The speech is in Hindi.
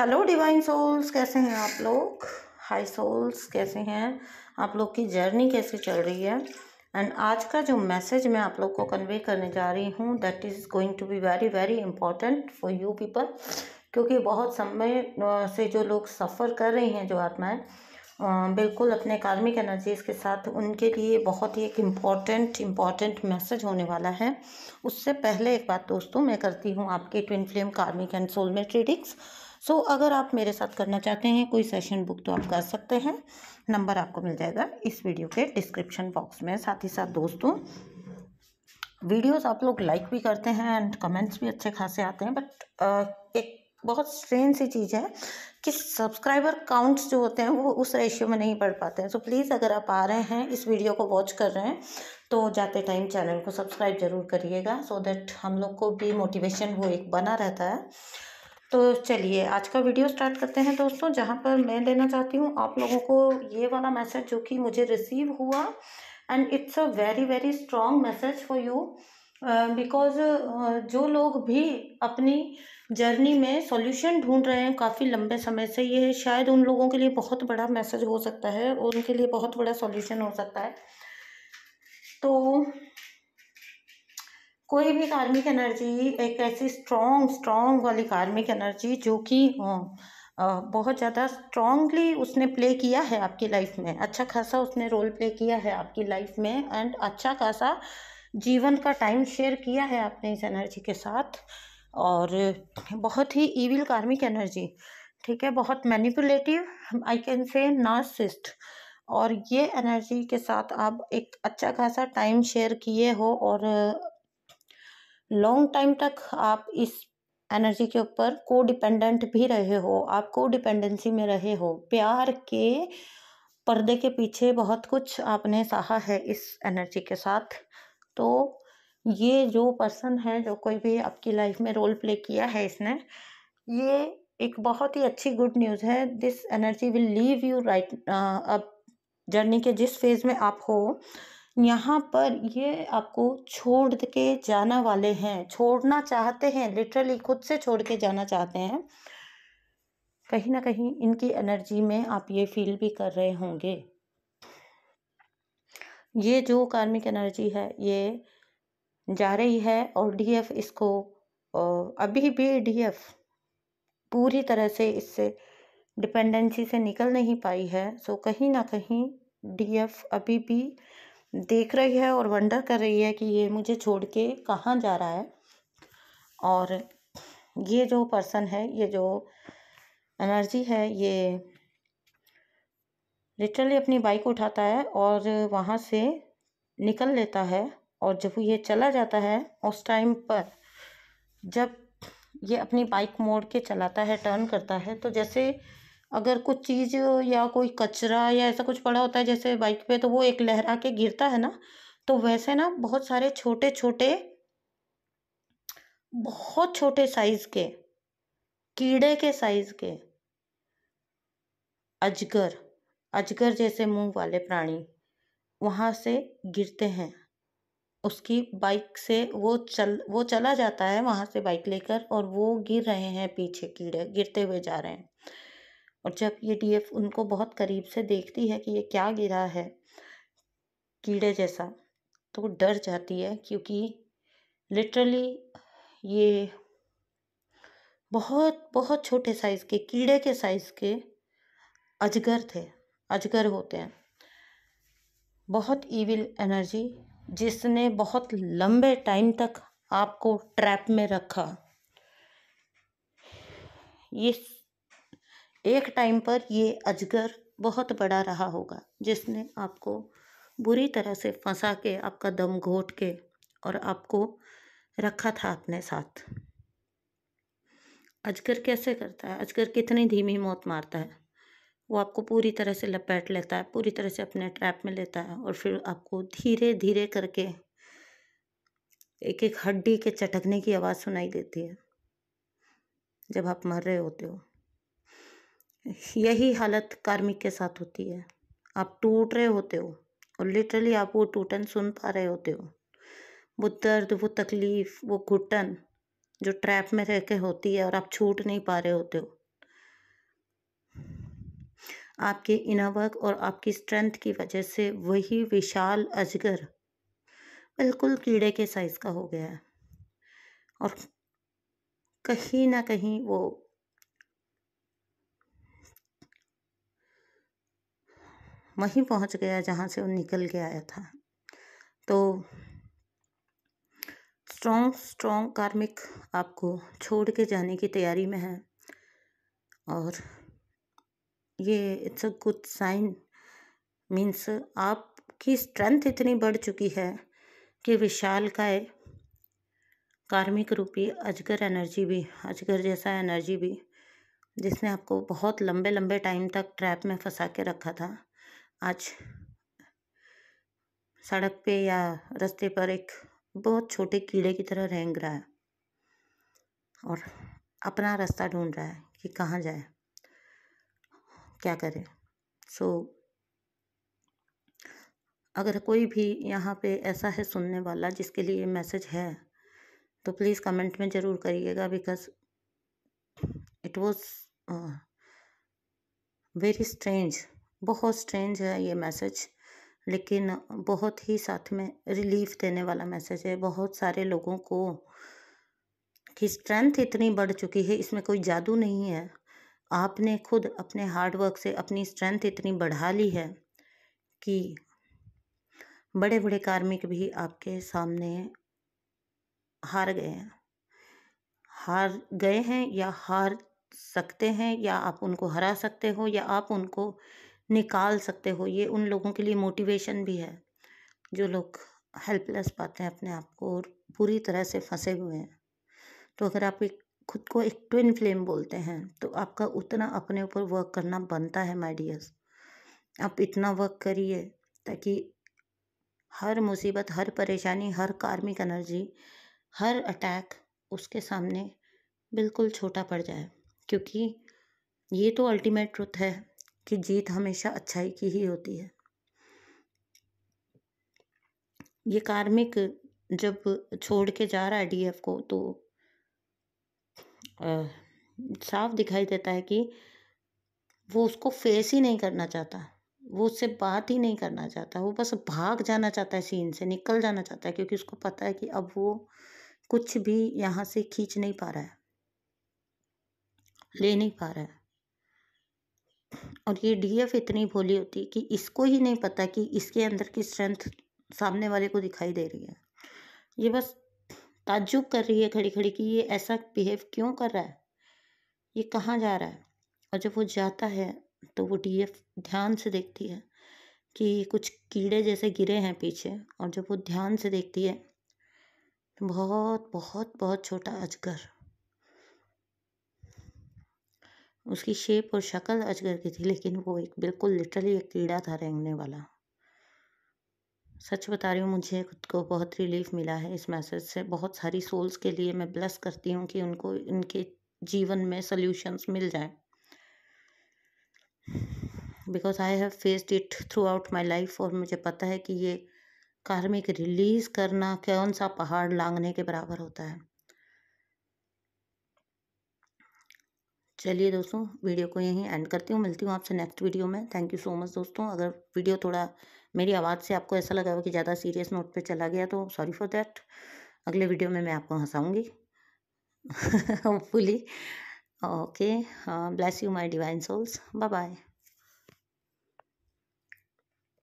हेलो डिवाइन सोल्स कैसे हैं आप लोग हाय सोल्स कैसे हैं आप लोग की जर्नी कैसे चल रही है एंड आज का जो मैसेज मैं आप लोग को कन्वे करने जा रही हूँ that is going to be very very important for you people क्योंकि बहुत समय से जो लोग सफ़र कर रहे हैं जो आत्माएं बिल्कुल अपने कार्मिक एनर्जीज़ के साथ उनके लिए बहुत ही एक इम्पॉर्टेंट इम्पॉर्टेंट मैसेज होने वाला है उससे पहले एक बात दोस्तों मैं करती हूँ आपके twin flame karmic and soulmate readings so अगर आप मेरे साथ करना चाहते हैं कोई सेशन बुक तो आप कर सकते हैं नंबर आपको मिल जाएगा इस वीडियो के डिस्क्रिप्शन बॉक्स में साथ ही साथ दोस्तों वीडियोस आप लोग लाइक भी करते हैं एंड कमेंट्स भी अच्छे खासे आते हैं बट एक बहुत स्ट्रेन सी चीज़ है कि सब्सक्राइबर काउंट्स जो होते हैं वो उस रेशियो में नहीं पढ़ पाते हैं सो so, प्लीज़ अगर आप आ रहे हैं इस वीडियो को वॉच कर रहे हैं तो जाते टाइम चैनल को सब्सक्राइब जरूर करिएगा सो so दैट हम लोग को भी मोटिवेशन वो एक बना रहता है तो चलिए आज का वीडियो स्टार्ट करते हैं दोस्तों जहाँ पर मैं देना चाहती हूँ आप लोगों को ये वाला मैसेज जो कि मुझे रिसीव हुआ and it's a very very strong message for you because जो लोग भी अपनी जर्नी में सॉल्यूशन ढूंढ रहे हैं काफ़ी लंबे समय से ये शायद उन लोगों के लिए बहुत बड़ा मैसेज हो सकता है उनके लिए बहुत बड़ा सॉल्यूशन हो सकता है तो कोई भी कार्मिक एनर्जी एक ऐसी स्ट्रॉन्ग स्ट्रॉन्ग वाली कार्मिक एनर्जी जो कि हाँ, बहुत ज़्यादा स्ट्रॉन्गली उसने प्ले किया है आपकी लाइफ में अच्छा खासा उसने रोल प्ले किया है आपकी लाइफ में एंड अच्छा खासा जीवन का टाइम शेयर किया है आपने इस एनर्जी के साथ और बहुत ही ईविल कार्मिक एनर्जी ठीक है बहुत manipulative I can say narcissist और ये एनर्जी के साथ आप एक अच्छा खासा टाइम शेयर किए हो और लॉन्ग टाइम तक आप इस एनर्जी के ऊपर को डिपेंडेंट भी रहे हो आप को डिपेंडेंसी में रहे हो प्यार के पर्दे के पीछे बहुत कुछ आपने सहा है इस एनर्जी के साथ तो ये जो पर्सन है जो कोई भी आपकी लाइफ में रोल प्ले किया है इसने ये एक बहुत ही अच्छी गुड न्यूज़ है this energy will leave you right अब जर्नी के जिस फेज़ में आप हो यहाँ पर ये आपको छोड़ के जाना वाले हैं छोड़ना चाहते हैं लिटरली खुद से छोड़ के जाना चाहते हैं कहीं ना कहीं इनकी एनर्जी में आप ये फील भी कर रहे होंगे ये जो कार्मिक एनर्जी है ये जा रही है और डीएफ इसको अभी भी डीएफ पूरी तरह से इससे डिपेंडेंसी से निकल नहीं पाई है सो कहीं ना कहीं डीएफ अभी भी देख रही है और वंडर कर रही है कि ये मुझे छोड़ के कहाँ जा रहा है और ये जो पर्सन है ये जो एनर्जी है ये लिटरली अपनी बाइक उठाता है और वहाँ से निकल लेता है और जब ये चला जाता है उस टाइम पर जब ये अपनी बाइक मोड़ के चलाता है टर्न करता है तो जैसे अगर कुछ चीज़ या कोई कचरा या ऐसा कुछ पड़ा होता है जैसे बाइक पे तो वो एक लहरा के गिरता है ना तो वैसे ना बहुत सारे छोटे छोटे बहुत छोटे साइज के कीड़े के साइज के अजगर अजगर जैसे मुंह वाले प्राणी वहाँ से गिरते हैं उसकी बाइक से वो चल वो चला जाता है वहाँ से बाइक लेकर और वो गिर रहे हैं पीछे कीड़े गिरते हुए जा रहे हैं और जब ये डीएफ उनको बहुत करीब से देखती है कि ये क्या गिरा है कीड़े जैसा तो डर जाती है क्योंकि लिटरली ये बहुत बहुत छोटे साइज़ के कीड़े के साइज़ के अजगर थे अजगर होते हैं बहुत ईविल एनर्जी जिसने बहुत लंबे टाइम तक आपको ट्रैप में रखा ये एक टाइम पर ये अजगर बहुत बड़ा रहा होगा जिसने आपको बुरी तरह से फंसा के आपका दम घोट के और आपको रखा था अपने साथ अजगर कैसे करता है अजगर कितनी धीमी मौत मारता है वो आपको पूरी तरह से लपेट लेता है पूरी तरह से अपने ट्रैप में लेता है और फिर आपको धीरे धीरे करके एक एक हड्डी के चटकने की आवाज़ सुनाई देती है जब आप मर रहे होते हो यही हालत कार्मिक के साथ होती है आप टूट रहे होते हो और लिटरली आप वो टूटन सुन पा रहे होते हो वो दर्द वो तकलीफ़ वो घुटन जो ट्रैप में रह के होती है और आप छूट नहीं पा रहे होते हो आपके इनावक और आपकी स्ट्रेंथ की वजह से वही विशाल अजगर बिल्कुल कीड़े के साइज़ का हो गया है और कहीं ना कहीं वो वहीं पहुंच गया जहां से वो निकल के आया था तो स्ट्रॉन्ग स्ट्रॉन्ग कार्मिक आपको छोड़ के जाने की तैयारी में है और ये it's a good sign means आपकी स्ट्रेंथ इतनी बढ़ चुकी है कि विशाल है कार्मिक रूपी अजगर एनर्जी भी अजगर जैसा एनर्जी भी जिसने आपको बहुत लंबे लंबे टाइम तक ट्रैप में फंसा के रखा था आज सड़क पे या रास्ते पर एक बहुत छोटे कीड़े की तरह रेंग रहा है और अपना रास्ता ढूंढ रहा है कि कहाँ जाए क्या करें सो so, अगर कोई भी यहाँ पे ऐसा है सुनने वाला जिसके लिए मैसेज है तो प्लीज़ कमेंट में ज़रूर करिएगा because it was very strange बहुत स्ट्रेंज है ये मैसेज लेकिन बहुत ही साथ में रिलीफ देने वाला मैसेज है बहुत सारे लोगों को कि स्ट्रेंथ इतनी बढ़ चुकी है इसमें कोई जादू नहीं है आपने खुद अपने हार्डवर्क से अपनी स्ट्रेंथ इतनी बढ़ा ली है कि बड़े बड़े कार्मिक भी आपके सामने हार गए हैं हार गए हैं या हार सकते हैं या आप उनको हरा सकते हो या आप उनको निकाल सकते हो ये उन लोगों के लिए मोटिवेशन भी है जो लोग हेल्पलेस पाते हैं अपने आप को और पूरी तरह से फंसे हुए हैं तो अगर आप एक खुद को एक ट्विन फ्लेम बोलते हैं तो आपका उतना अपने ऊपर वर्क करना बनता है माइडियस आप इतना वर्क करिए ताकि हर मुसीबत हर परेशानी हर कार्मिक एनर्जी हर अटैक उसके सामने बिल्कुल छोटा पड़ जाए क्योंकि ये तो अल्टीमेट ट्रुथ है कि जीत हमेशा अच्छाई की ही होती है ये कार्मिक जब छोड़ के जा रहा है डीएफ को तो आ, साफ दिखाई देता है कि वो उसको फेस ही नहीं करना चाहता वो उससे बात ही नहीं करना चाहता वो बस भाग जाना चाहता है सीन से निकल जाना चाहता है क्योंकि उसको पता है कि अब वो कुछ भी यहाँ से खींच नहीं पा रहा है ले नहीं पा रहा है और ये डीएफ इतनी भोली होती है कि इसको ही नहीं पता कि इसके अंदर की स्ट्रेंथ सामने वाले को दिखाई दे रही है ये बस ताज्जुब कर रही है खड़ी खड़ी कि ये ऐसा बिहेव क्यों कर रहा है ये कहाँ जा रहा है और जब वो जाता है तो वो डीएफ ध्यान से देखती है कि कुछ कीड़े जैसे गिरे हैं पीछे और जब वो ध्यान से देखती है तो बहुत बहुत बहुत छोटा अजगर उसकी शेप और शक्ल अजगर की थी लेकिन वो एक बिल्कुल लिटरली एक कीड़ा था रेंगने वाला सच बता रही हूँ मुझे खुद को बहुत रिलीफ मिला है इस मैसेज से बहुत सारी सोल्स के लिए मैं ब्लस करती हूँ कि उनको इनके जीवन में सोल्यूशंस मिल जाए because I have faced it throughout my life और मुझे पता है कि ये कार्मिक रिलीज़ करना कौन सा पहाड़ लांगने के बराबर होता है चलिए दोस्तों वीडियो को यहीं एंड करती हूँ मिलती हूँ आपसे नेक्स्ट वीडियो में थैंक यू सो मच दोस्तों अगर वीडियो थोड़ा मेरी आवाज़ से आपको ऐसा लगा हो कि ज़्यादा सीरियस नोट पे चला गया तो सॉरी फॉर देट अगले वीडियो में मैं आपको हंसाऊँगी hopefully okay bless you my divine souls bye bye